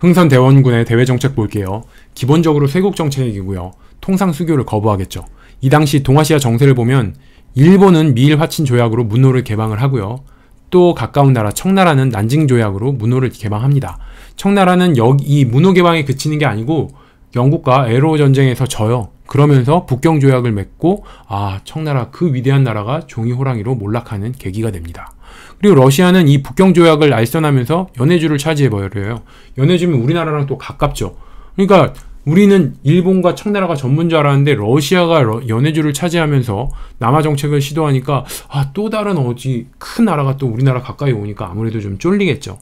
흥선대원군의 대외정책 볼게요. 기본적으로 쇄국 정책이고요. 통상 수교를 거부하겠죠. 이 당시 동아시아 정세를 보면 일본은 미일 화친 조약으로 문호를 개방을 하고요. 또 가까운 나라 청나라는 난징 조약으로 문호를 개방합니다. 청나라는 여기 문호 개방에 그치는 게 아니고 영국과 에로 전쟁에서 져요. 그러면서 북경 조약을 맺고 아 청나라 그 위대한 나라가 종이 호랑이로 몰락하는 계기가 됩니다. 그리고 러시아는 이 북경 조약을 알선하면서 연해주를 차지해 버려요. 연해주면 우리나라랑 또 가깝죠. 그러니까 우리는 일본과 청나라가 전문줄 알았는데 러시아가 연해주를 차지하면서 남아 정책을 시도하니까 아, 또 다른 어디 큰 나라가 또 우리나라 가까이 오니까 아무래도 좀 쫄리겠죠.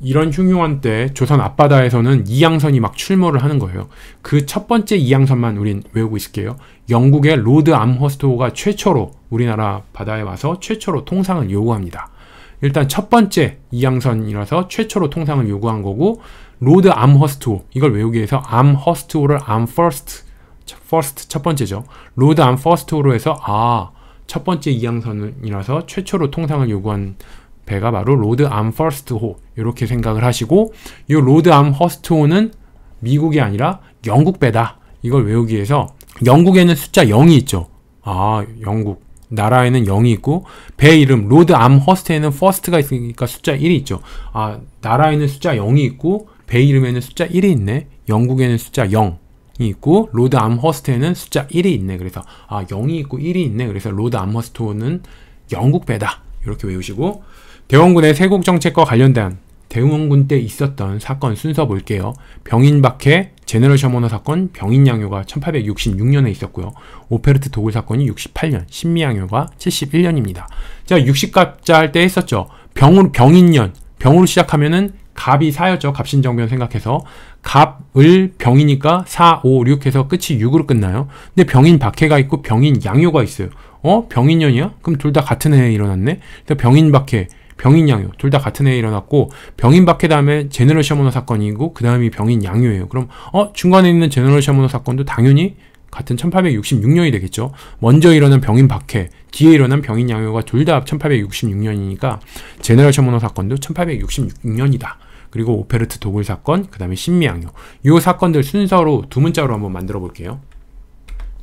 이런 흉흉한 때 조선 앞바다에서는 이양선이 막 출몰을 하는 거예요. 그 첫 번째 이양선만 우린 외우고 있을게요. 영국의 로드 암허스토호가 최초로 우리나라 바다에 와서 최초로 통상을 요구합니다. 일단 첫 번째 이양선이라서 최초로 통상을 요구한 거고 로드 암허스트호 이걸 외우기 위해서 암허스트호를 암퍼스트 퍼스트 첫 번째죠. 로드 암퍼스트호로 해서 아 첫 번째 이양선이라서 최초로 통상을 요구한 배가 바로 로드 암 퍼스트호 이렇게 생각을 하시고 이 로드 암 허스트호는 미국이 아니라 영국 배다 이걸 외우기 위해서 영국에는 숫자 0이 있죠 아 영국 나라에는 0이 있고 배 이름 로드 암 허스트에는 퍼스트가 있으니까 숫자 1이 있죠 아 나라에는 숫자 0이 있고 배 이름에는 숫자 1이 있네 영국에는 숫자 0 있고 로드 암허스트에는 숫자 1이 있네 그래서 아 0이 있고 1이 있네 그래서 로드 암허스트호는 영국 배다 이렇게 외우시고 대원군의 세국 정책과 관련된 대원군 때 있었던 사건 순서 볼게요. 병인박해, 제너럴 셔머너 사건, 병인양요가 1866년에 있었고요. 오페르트 도굴 사건이 68년, 신미양요가 71년입니다. 제 60갑자 할 때 했었죠. 병으로, 병인년, 병으로 시작하면은 갑이 4였죠. 갑신정변 생각해서. 갑을 병이니까 4, 5, 6 해서 끝이 6으로 끝나요. 근데 병인 박해가 있고 병인 양요가 있어요. 어? 병인년이야? 그럼 둘 다 같은 해에 일어났네? 병인박해, 병인양요. 둘 다 같은 해에 일어났고, 병인박해 다음에 제너럴 셔머너 사건이고, 그 다음이 병인양요예요. 그럼, 어? 중간에 있는 제너럴 셔머너 사건도 당연히 같은 1866년이 되겠죠. 먼저 일어난 병인 박해, 뒤에 일어난 병인 양요가 둘 다 1866년이니까 제네럴 셔머너 사건도 1866년이다. 그리고 오페르트 도굴 사건, 그 다음에 신미양요. 이 사건들 순서로 두 문자로 한번 만들어 볼게요.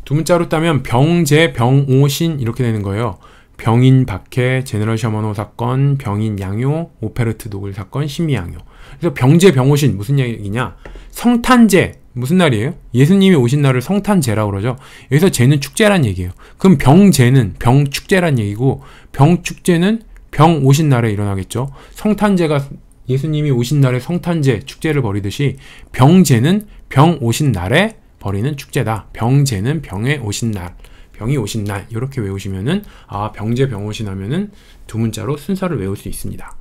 두 문자로 따면 병제, 병오신 이렇게 되는 거예요. 병인 박해, 제너럴 셔먼호 사건, 병인 양요, 오페르트 노글 사건, 심미양요. 그래서 병제, 병오신 무슨 얘기냐? 성탄제 무슨 날이에요? 예수님이 오신 날을 성탄제라고 그러죠. 여기서 제는 축제란 얘기예요. 그럼 병제는 병축제란 얘기고 병축제는 병 오신 날에 일어나겠죠. 성탄제가 예수님이 오신 날에 성탄제 축제를 벌이듯이 병제는 병 오신 날에 벌이는 축제다. 병제는 병에 오신 날, 병이 오신 날 이렇게 외우시면은 아 병제 병오신 하면은 두 문자로 순서를 외울 수 있습니다.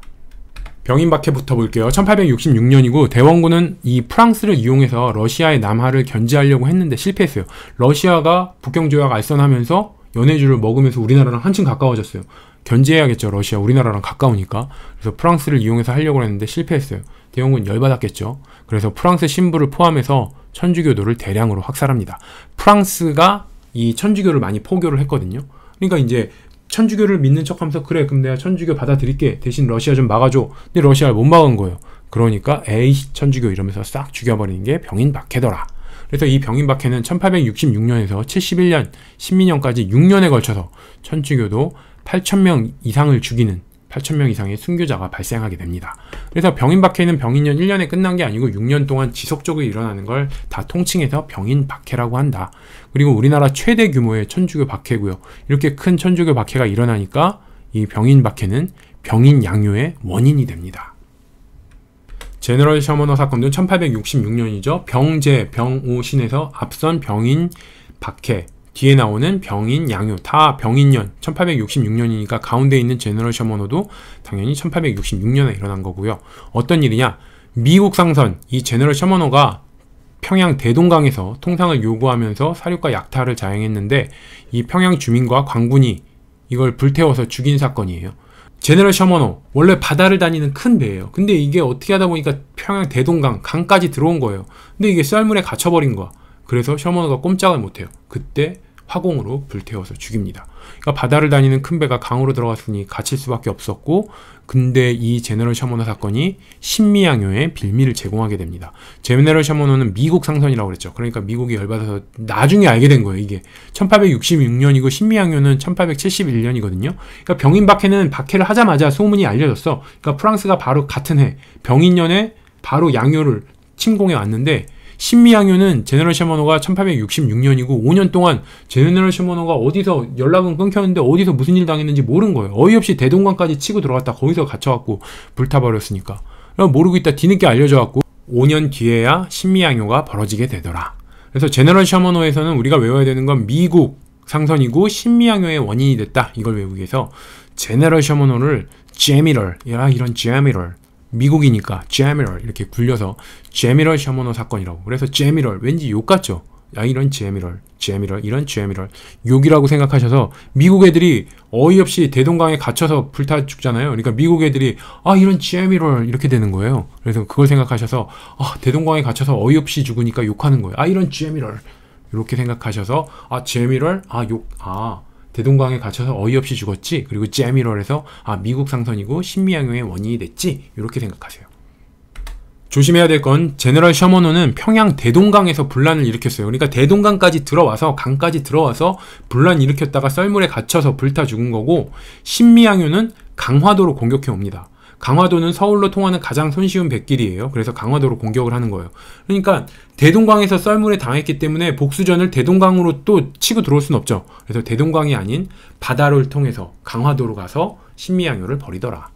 병인박해부터 볼게요. 1866년이고 대원군은 이 프랑스를 이용해서 러시아의 남하를 견제하려고 했는데 실패했어요. 러시아가 북경조약 알선하면서 연해주를 먹으면서 우리나라랑 한층 가까워졌어요. 견제해야겠죠, 러시아. 우리나라랑 가까우니까. 그래서 프랑스를 이용해서 하려고 했는데 실패했어요. 대용은 열받았겠죠. 그래서 프랑스 신부를 포함해서 천주교도를 대량으로 확살합니다 프랑스가 이 천주교를 많이 포교를 했거든요. 그러니까 이제 천주교를 믿는 척 하면서 그래 그럼 내가 천주교 받아들일게 대신 러시아 좀 막아줘 근데 러시아를 못 막은 거예요 그러니까 에이 천주교 이러면서 싹 죽여버리는 게 병인 박해더라 그래서 이 병인박해는 1866년에서 71년, 1민년까지 6년에 걸쳐서 천주교도 8 0 0 0명 이상을 죽이는 8 0 0 0명 이상의 순교자가 발생하게 됩니다. 그래서 병인박해는 병인년 1년에 끝난 게 아니고 6년 동안 지속적으로 일어나는 걸 다 통칭해서 병인박해라고 한다. 그리고 우리나라 최대 규모의 천주교 박해고요. 이렇게 큰 천주교 박해가 일어나니까 이 병인박해는 병인양요의 원인이 됩니다. 제너럴 셔머너 사건도 1866년이죠. 병제, 병오신에서 앞선 병인 박해, 뒤에 나오는 병인 양요 다 병인년 1866년이니까 가운데 있는 제너럴 셔머너도 당연히 1866년에 일어난 거고요. 어떤 일이냐? 미국 상선 이 제너럴 셔머너가 평양 대동강에서 통상을 요구하면서 사륙과 약탈을 자행했는데 이 평양 주민과 광군이 이걸 불태워서 죽인 사건이에요. 제네럴 셔머노 원래 바다를 다니는 큰 배예요 근데 이게 어떻게 하다 보니까 평양 대동강 강까지 들어온 거예요 근데 이게 썰물에 갇혀버린 거야 그래서 셔머노가 꼼짝을 못해요 그때 화공으로 불태워서 죽입니다. 그러니까 바다를 다니는 큰 배가 강으로 들어갔으니 갇힐 수밖에 없었고 근데 이제너럴 셔머너 사건이 신미양요의 빌미를 제공하게 됩니다. 제너럴 셔머너는 미국 상선이라고 그랬죠. 그러니까 미국이 열받아서 나중에 알게 된 거예요. 이게 1866년이고 신미양요는 1871년이거든요. 그러니까 병인 박해는 박해를 하자마자 소문이 알려졌어. 그러니까 프랑스가 바로 같은 해 병인년에 바로 양요를 침공해 왔는데 신미양요는 제너럴 셔먼호가 1866년이고 5년 동안 제너럴 셔먼호가 어디서 연락은 끊겼는데 어디서 무슨 일 당했는지 모른 거예요. 어이없이 대동강까지 치고 들어갔다 거기서 갇혀갖고 불타버렸으니까. 모르고 있다 뒤늦게 알려져갖고 5년 뒤에야 신미양요가 벌어지게 되더라. 그래서 제너럴 셔먼호에서는 우리가 외워야 되는 건 미국 상선이고 신미양요의 원인이 됐다. 이걸 외우기 위해서 제너럴 셔먼호를 제미럴, 야 이런 제미럴 미국이니까 제미럴 이렇게 굴려서 제미럴 샤머노 사건이라고 그래서 제미럴 왠지 욕 같죠 야 이런 제미럴 제미럴 이런 제미럴 욕이라고 생각하셔서 미국 애들이 어이없이 대동강에 갇혀서 불타 죽잖아요 그러니까 미국 애들이 아 이런 제미럴 이렇게 되는 거예요 그래서 그걸 생각하셔서 아 대동강에 갇혀서 어이없이 죽으니까 욕하는 거예요 아 이런 제미럴 이렇게 생각하셔서 아 제미럴 아욕아 대동강에 갇혀서 어이없이 죽었지 그리고 제미럴에서 아 미국 상선이고 신미양용의 원인이 됐지 이렇게 생각하세요. 조심해야 될 건 제너럴 셔먼호는 평양 대동강에서 분란을 일으켰어요. 그러니까 대동강까지 들어와서 강까지 들어와서 분란 일으켰다가 썰물에 갇혀서 불타 죽은 거고 신미양요는 강화도로 공격해 옵니다. 강화도는 서울로 통하는 가장 손쉬운 뱃길이에요 그래서 강화도로 공격을 하는 거예요. 그러니까 대동강에서 썰물에 당했기 때문에 복수전을 대동강으로 또 치고 들어올 수는 없죠. 그래서 대동강이 아닌 바다를 통해서 강화도로 가서 신미양요를 벌이더라.